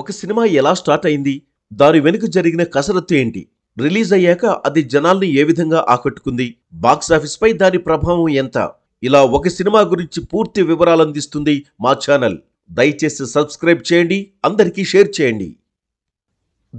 ఒక సినిమా ఎలా స్టార్ట్ అయింది దాని వెనుక జరిగిన కసరత్తు ఏంటి రిలీజ్ అయ్యాక అది జనాల్ని ఏ విధంగా ఆకట్టుకుంది బాక్సాఫీస్ పై దాని ప్రభావం ఎంత ఇలా ఒక సినిమా గురించి పూర్తి వివరాలందిస్తుంది మా ఛానల్ దయచేసి సబ్స్క్రైబ్ చేయండి అందరికీ షేర్ చేయండి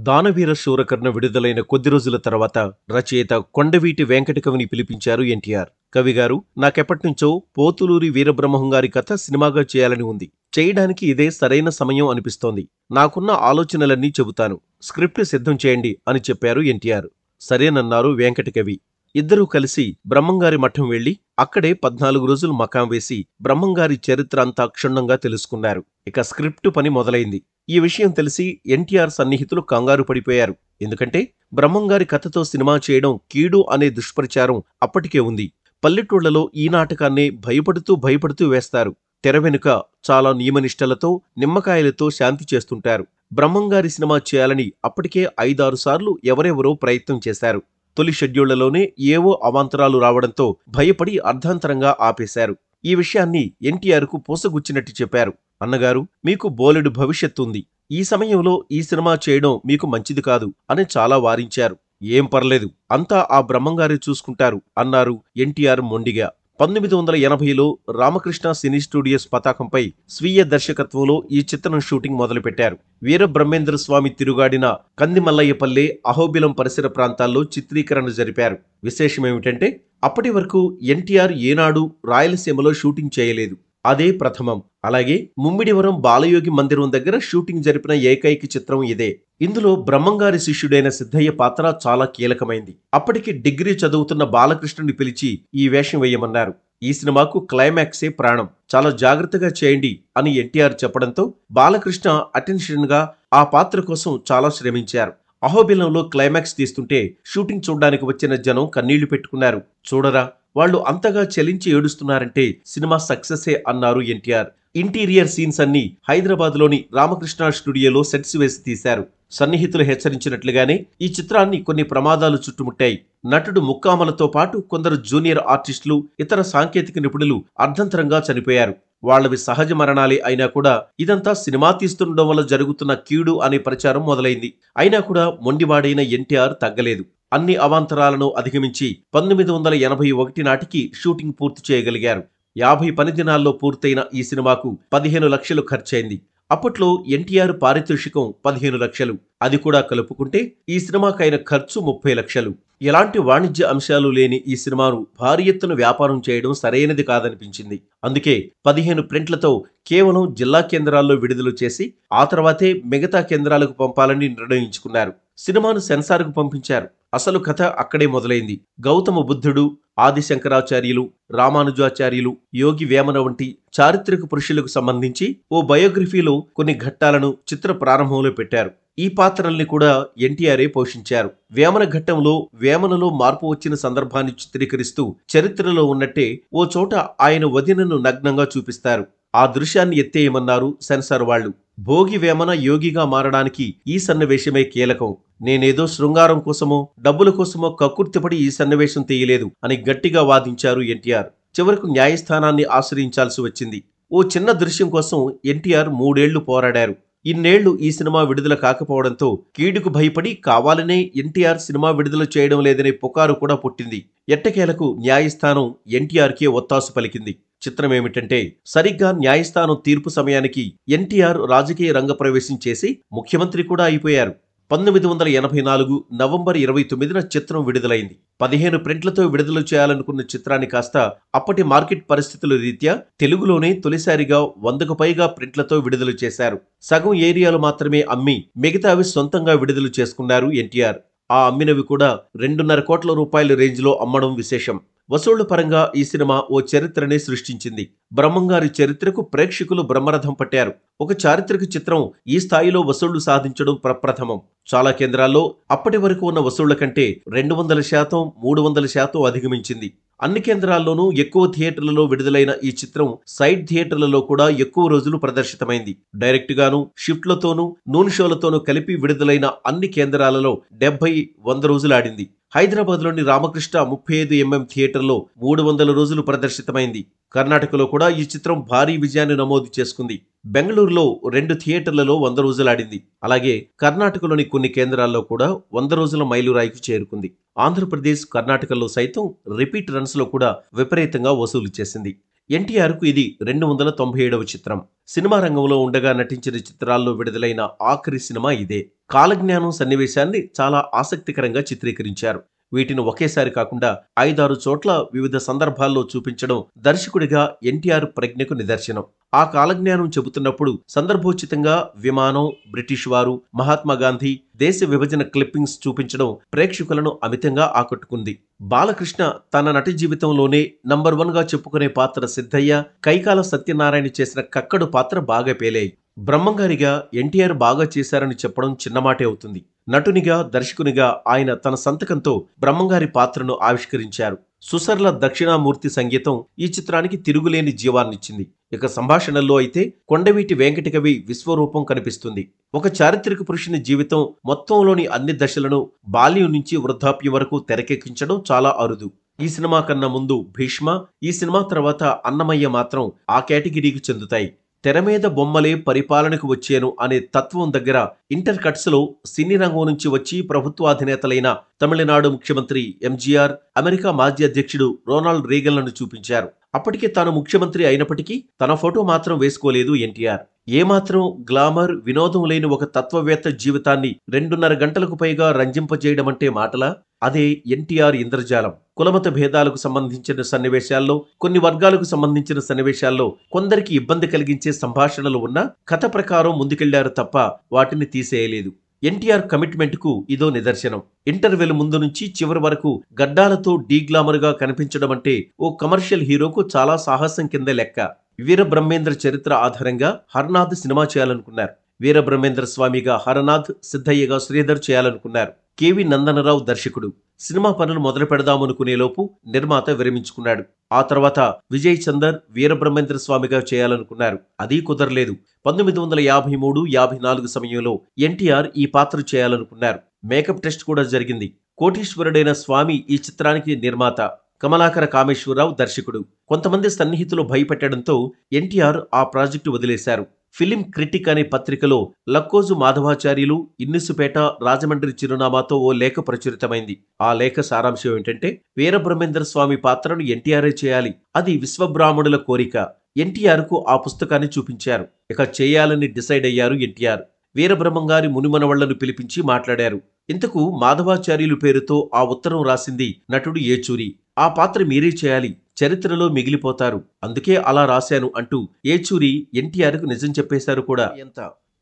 దానవీర శూరకర్ణ విడుదలైన కొద్ది రోజుల తర్వాత రచయిత కొండవీటి వెంకటకవిని పిలిపించారు ఎన్టీఆర్ కవిగారు నాకెప్పటినుంచో పోతులూరి వీరబ్రహ్మంగారి కథ సినిమాగా చేయాలని ఉంది చేయడానికి ఇదే సరైన సమయం అనిపిస్తోంది నాకున్న ఆలోచనలన్నీ చెబుతాను స్క్రిప్ట్ సిద్ధం చేయండి అని చెప్పారు ఎన్టీఆర్ సరేనన్నారు వెంకటకవి ఇద్దరూ కలిసి బ్రహ్మంగారి మఠం వెళ్లి అక్కడే పద్నాలుగు రోజులు మకాం వేసి బ్రహ్మంగారి చరిత్ర అంతా క్షుణ్ణంగా తెలుసుకున్నారు ఇక స్క్రిప్టు పని మొదలైంది ఈ విషయం తెలిసి ఎన్టీఆర్ సన్నిహితులు కంగారు పడిపోయారు ఎందుకంటే బ్రహ్మంగారి కథతో సినిమా చేయడం కీడు అనే దుష్ప్రచారం అప్పటికే ఉంది పల్లెటూళ్లలో ఈ నాటకాన్నే భయపడుతూ భయపడుతూ వేస్తారు తెర వెనుక చాలా నియమనిష్టలతో నిమ్మకాయలతో శాంతి చేస్తుంటారు బ్రహ్మంగారి సినిమా చేయాలని అప్పటికే ఐదారు సార్లు ఎవరెవరో ప్రయత్నం చేశారు తొలి షెడ్యూళ్లలోనే ఏవో అవాంతరాలు రావడంతో భయపడి అర్ధాంతరంగా ఆపేశారు ఈ విషయాన్ని ఎన్టీఆర్కు పూసగుచ్చినట్టు చెప్పారు అన్నగారు మీకు బోలెడు భవిష్యత్తుంది ఈ సమయంలో ఈ సినిమా చేయడం మీకు మంచిది కాదు అని చాలా వారించారు ఏం పర్లేదు అంతా ఆ బ్రహ్మంగారే చూసుకుంటారు అన్నారు ఎన్టీఆర్ మొండిగా పంతొమ్మిది వందల ఎనభైలో రామకృష్ణ సినీ స్టూడియోస్ పతాకంపై స్వీయ దర్శకత్వంలో ఈ చిత్రం షూటింగ్ మొదలుపెట్టారు వీరబ్రహ్మేంద్ర స్వామి తిరుగాడిన కందిమల్లయ్యపల్లె అహోబిలం పరిసర ప్రాంతాల్లో చిత్రీకరణ జరిపారు విశేషమేమిటంటే అప్పటి వరకు ఎన్టీఆర్ ఏనాడు రాయలసీమలో షూటింగ్ చేయలేదు అదే ప్రథమం అలాగే ముమ్మిడివరం బాలయోగి మందిరం దగ్గర షూటింగ్ జరిపిన ఏకైక చిత్రం ఇదే ఇందులో బ్రహ్మంగారి శిష్యుడైన సిద్ధయ్య పాత్ర చాలా కీలకమైంది అప్పటికి డిగ్రీ చదువుతున్న బాలకృష్ణుని పిలిచి ఈ వేషం వేయమన్నారు ఈ సినిమాకు క్లైమాక్సే ప్రాణం చాలా జాగ్రత్తగా చేయండి అని ఎన్టీఆర్ చెప్పడంతో బాలకృష్ణ అటెన్షన్గా ఆ పాత్ర కోసం చాలా శ్రమించారు అహోబిలంలో క్లైమాక్స్ తీస్తుంటే షూటింగ్ చూడడానికి వచ్చిన జనం కన్నీళ్లు పెట్టుకున్నారు చూడరా వాళ్ళు అంతగా చలించి ఏడుస్తున్నారంటే సినిమా సక్సెసే అన్నారు ఎన్టీఆర్ ఇంటీరియర్ సీన్స్ అన్ని హైదరాబాద్ లోని రామకృష్ణ స్టూడియోలో సెట్స్ వేసి తీశారు సన్నిహితులు హెచ్చరించినట్లుగానే ఈ చిత్రాన్ని కొన్ని ప్రమాదాలు చుట్టుముట్టాయి నటుడు ముక్కామలతో పాటు కొందరు జూనియర్ ఆర్టిస్టులు ఇతర సాంకేతిక నిపుణులు అర్ధంతరంగా చనిపోయారు వాళ్ళవి సహజ మరణాలే అయినా కూడా ఇదంతా సినిమా తీస్తుండడం వల్ల జరుగుతున్న కీడు అనే ప్రచారం మొదలైంది అయినా కూడా మొండివాడైన ఎన్టీఆర్ తగ్గలేదు అన్ని అవాంతరాలను అధిగమించి పంతొమ్మిది వందల ఎనభై ఒకటి నాటికి షూటింగ్ పూర్తి చేయగలిగారు యాభై పని దినాల్లో పూర్తయిన ఈ సినిమాకు పదిహేను లక్షలు ఖర్చయింది అప్పట్లో ఎన్టీఆర్ పారితోషికం పదిహేను లక్షలు అది కూడా కలుపుకుంటే ఈ సినిమాకైన ఖర్చు ముప్పై లక్షలు ఎలాంటి వాణిజ్య అంశాలు లేని ఈ సినిమాను భారీ ఎత్తున వ్యాపారం చేయడం సరైనది కాదనిపించింది అందుకే పదిహేను ప్రింట్లతో కేవలం జిల్లా కేంద్రాల్లో విడుదల చేసి ఆ తర్వాతే మిగతా కేంద్రాలకు పంపాలని నిర్ణయించుకున్నారు సినిమాను సెన్సార్కు పంపించారు అసలు కథ అక్కడే మొదలైంది గౌతమ బుద్ధుడు ఆది శంకరాచార్యులు రామానుజాచార్యులు యోగి వేమన వంటి చారిత్రక పురుషులకు సంబంధించి ఓ బయోగ్రఫీలో కొన్ని ఘట్టాలను చిత్ర ప్రారంభంలో పెట్టారు ఈ పాత్రల్ని కూడా ఎన్టీఆర్ఏ పోషించారు వేమన ఘట్టంలో వేమనలో మార్పు వచ్చిన సందర్భాన్ని చిత్రీకరిస్తూ చరిత్రలో ఉన్నట్టే ఓ చోట ఆయన వదినను నగ్నంగా చూపిస్తారు ఆ దృశ్యాన్ని ఎత్తేయమన్నారు సెన్సార్ వాళ్ళు భోగి వేమన యోగిగా మారడానికి ఈ సన్నివేశమే కీలకం నేనేదో శృంగారం కోసమో డబ్బుల కోసమో కక్కుర్తిపడి ఈ సన్నివేశం తీయలేదు అని గట్టిగా వాదించారు ఎన్టీఆర్ చివరకు న్యాయస్థానాన్ని ఆశ్రయించాల్సి వచ్చింది ఓ చిన్న దృశ్యం కోసం ఎన్టీఆర్ మూడేళ్లు పోరాడారు ఇన్నేళ్లు ఈ సినిమా విడుదల కాకపోవడంతో కీడుకు భయపడి కావాలనే ఎన్టీఆర్ సినిమా విడుదల చేయడం లేదనే పుకారు కూడా పుట్టింది ఎట్టకేలకు న్యాయస్థానం ఎన్టీఆర్కే ఒత్తాసు పలికింది చిత్రమేమిటంటే సరిగ్గా న్యాయస్థానం తీర్పు సమయానికి ఎన్టీఆర్ రాజకీయ రంగ ప్రవేశం చేసి ముఖ్యమంత్రి కూడా అయిపోయారు పంతొమ్మిది వందల ఎనభై నాలుగు నవంబర్ ఇరవై తొమ్మిదిన చిత్రం విడుదలైంది పదిహేను ప్రింట్లతో విడుదల చేయాలనుకున్న చిత్రాన్ని కాస్త అప్పటి మార్కెట్ పరిస్థితుల రీత్యా తెలుగులోనే తొలిసారిగా వందకు పైగా ప్రింట్లతో విడుదల చేశారు సగం ఏరియాలు మాత్రమే అమ్మి మిగతావి సొంతంగా విడుదల చేసుకున్నారు ఎన్టీఆర్ ఆ అమ్మినవి కూడా రెండున్నర కోట్ల రూపాయల రేంజ్లో అమ్మడం విశేషం వసూళ్ల పరంగా ఈ సినిమా ఓ చరిత్రనే సృష్టించింది బ్రహ్మంగారి చరిత్రకు ప్రేక్షకులు బ్రహ్మరథం పట్టారు ఒక చారిత్రక చిత్రం ఈ స్థాయిలో వసూళ్లు సాధించడం ప్రప్రథమం చాలా కేంద్రాల్లో అప్పటి వరకు ఉన్న వసూళ్ల కంటే రెండు వందల శాతం మూడు వందల శాతం అధిగమించింది అన్ని కేంద్రాల్లోనూ ఎక్కువ థియేటర్లలో విడుదలైన ఈ చిత్రం సైడ్ థియేటర్లలో కూడా ఎక్కువ రోజులు ప్రదర్శితమైంది డైరెక్ట్ గాను షిఫ్ట్లతోనూ నూన్ షోలతోనూ కలిపి విడుదలైన అన్ని కేంద్రాలలో డెబ్బై వంద రోజులు ఆడింది హైదరాబాద్లోని రామకృష్ణ ముప్పై ఐదు ఎంఎం థియేటర్లో మూడు వందల రోజులు ప్రదర్శితమైంది కర్ణాటకలో కూడా ఈ చిత్రం భారీ విజయాన్ని నమోదు చేసుకుంది బెంగళూరులో రెండు థియేటర్లలో వంద రోజులాడింది అలాగే కర్ణాటకలోని కొన్ని కేంద్రాల్లో కూడా వంద రోజుల మైలురాయికి చేరుకుంది ఆంధ్రప్రదేశ్ కర్ణాటకలో సైతం రిపీట్ రన్స్లో కూడా విపరీతంగా వసూలు చేసింది ఎన్టీఆర్కు ఇది రెండు వందల తొంభై ఏడవ చిత్రం సినిమా రంగంలో ఉండగా నటించిన చిత్రాల్లో విడుదలైన ఆఖరి సినిమా ఇదే కాలజ్ఞానం సన్నివేశాన్ని చాలా ఆసక్తికరంగా చిత్రీకరించారు వీటిని ఒకేసారి కాకుండా ఐదారు చోట్ల వివిధ సందర్భాల్లో చూపించడం దర్శకుడిగా ఎన్టీఆర్ ప్రజ్ఞకు నిదర్శనం ఆ కాలజ్ఞానం చెబుతున్నప్పుడు సందర్భోచితంగా విమానం బ్రిటిష్ వారు మహాత్మా గాంధీ దేశ విభజన క్లిప్పింగ్స్ చూపించడం ప్రేక్షకులను అమితంగా ఆకట్టుకుంది బాలకృష్ణ తన నటి జీవితంలోనే నంబర్ వన్గా చెప్పుకునే పాత్ర సిద్ధయ్య కైకాల సత్యనారాయణ చేసిన కక్కడు పాత్ర బాగా పేలాయి బ్రహ్మంగారిగా ఎన్టీఆర్ బాగా చేశారని చెప్పడం చిన్నమాటే అవుతుంది నటునిగా దర్శకునిగా ఆయన తన సంతకంతో బ్రహ్మంగారి పాత్రను ఆవిష్కరించారు సుసర్ల దక్షిణామూర్తి సంగీతం ఈ చిత్రానికి తిరుగులేని జీవాన్నిచ్చింది ఇక సంభాషణల్లో అయితే కొండవీటి వెంకటకవి విశ్వరూపం కనిపిస్తుంది ఒక చారిత్రక పురుషుని జీవితం మొత్తంలోని అన్ని దశలను బాల్యం నుంచి వృద్ధాప్యం వరకు తెరకెక్కించడం చాలా అరుదు ఈ సినిమా కన్నా ముందు భీష్మ ఈ సినిమా తర్వాత అన్నమయ్య మాత్రం ఆ కేటగిరీకి చెందుతాయి తెర మీద బొమ్మలే పరిపాలనకు వచ్చాను అనే తత్వం దగ్గర ఇంటర్ కట్స్ లో సినీ రంగం నుంచి వచ్చి ప్రభుత్వాధినేతలైన తమిళనాడు ముఖ్యమంత్రి ఎంజీఆర్ అమెరికా మాజీ అధ్యక్షుడు రోనాల్డ్ రీగన్లను చూపించారు అప్పటికే తాను ముఖ్యమంత్రి అయినప్పటికీ తన ఫోటో మాత్రం వేసుకోలేదు ఎన్టీఆర్ ఏమాత్రం గ్లామర్ వినోదం లేని ఒక తత్వవేత్త జీవితాన్ని రెండున్నర గంటలకు పైగా రంజింపజేయడమంటే మాటలా అదే ఎన్టీఆర్ ఇంద్రజాలం కులమత భేదాలకు సంబంధించిన సన్నివేశాల్లో కొన్ని వర్గాలకు సంబంధించిన సన్నివేశాల్లో కొందరికి ఇబ్బంది కలిగించే సంభాషణలు ఉన్న కథ ప్రకారం ముందుకెళ్లారు తప్ప వాటిని తీసేయలేదు ఎన్టీఆర్ కమిట్మెంట్కు ఇదో నిదర్శనం ఇంటర్వెల్ ముందు నుంచి చివరి వరకు గడ్డాలతో డీగ్లామర్గా కనిపించడం అంటే ఓ కమర్షియల్ హీరోకు చాలా సాహసం కింద లెక్క వీరబ్రహ్మేంద్ర చరిత్ర ఆధారంగా హర్నాథ్ సినిమా చేయాలనుకున్నారు వీరబ్రహ్మేంద్ర స్వామిగా హరనాథ్ సిద్ధయ్యగా శ్రీధర్ చేయాలనుకున్నారు కేవి నందనరావు దర్శకుడు సినిమా పనులు మొదలు పెడదామనుకునేలోపు నిర్మాత విరమించుకున్నాడు ఆ తర్వాత విజయ్ చందర్ వీరబ్రహ్మేంద్ర స్వామిగా చేయాలనుకున్నారు అది కుదరలేదు పంతొమ్మిది వందల యాభై మూడు యాభై నాలుగు సమయంలో ఎన్టీఆర్ ఈ పాత్ర చేయాలనుకున్నారు మేకప్ టెస్ట్ కూడా జరిగింది కోటీశ్వరుడైన స్వామి ఈ చిత్రానికి నిర్మాత కమలాకర కామేశ్వరరావు దర్శకుడు కొంతమంది సన్నిహితులు భయపెట్టడంతో ఎన్టీఆర్ ఆ ప్రాజెక్టు వదిలేశారు ఫిలిం క్రిటిక్ అనే పత్రికలో లక్కోజు మాధవాచార్యులు ఇన్నిసుపేట రాజమండ్రి చిరునామాతో ఓ లేఖ ప్రచురితమైంది ఆ లేఖ సారాంశం ఏంటంటే వీరబ్రహ్మేంద్ర స్వామి పాత్రను ఎన్టీఆర్ఏ చేయాలి అది విశ్వబ్రాహ్మణుల కోరిక ఎన్టీఆర్కు ఆ పుస్తకాన్ని చూపించారు ఇక చేయాలని డిసైడ్ అయ్యారు ఎన్టీఆర్ వీరబ్రహ్మంగారి మునిమనవళ్లను పిలిపించి మాట్లాడారు ఇంతకు మాధవాచార్యులు పేరుతో ఆ ఉత్తరం రాసింది నటుడు ఏచూరి ఆ పాత్ర మీరే చేయాలి చరిత్రలో మిగిలిపోతారు అందుకే అలా రాశాను అంటూ ఏచూరి ఎన్టీఆర్కు నిజం చెప్పేశారు కూడా ఎంత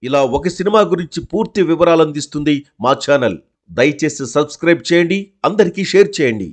ఇలా ఒక సినిమా గురించి పూర్తి వివరాలు అందిస్తుంది మా ఛానల్ దయచేసి సబ్స్క్రైబ్ చేయండి అందరికీ షేర్ చేయండి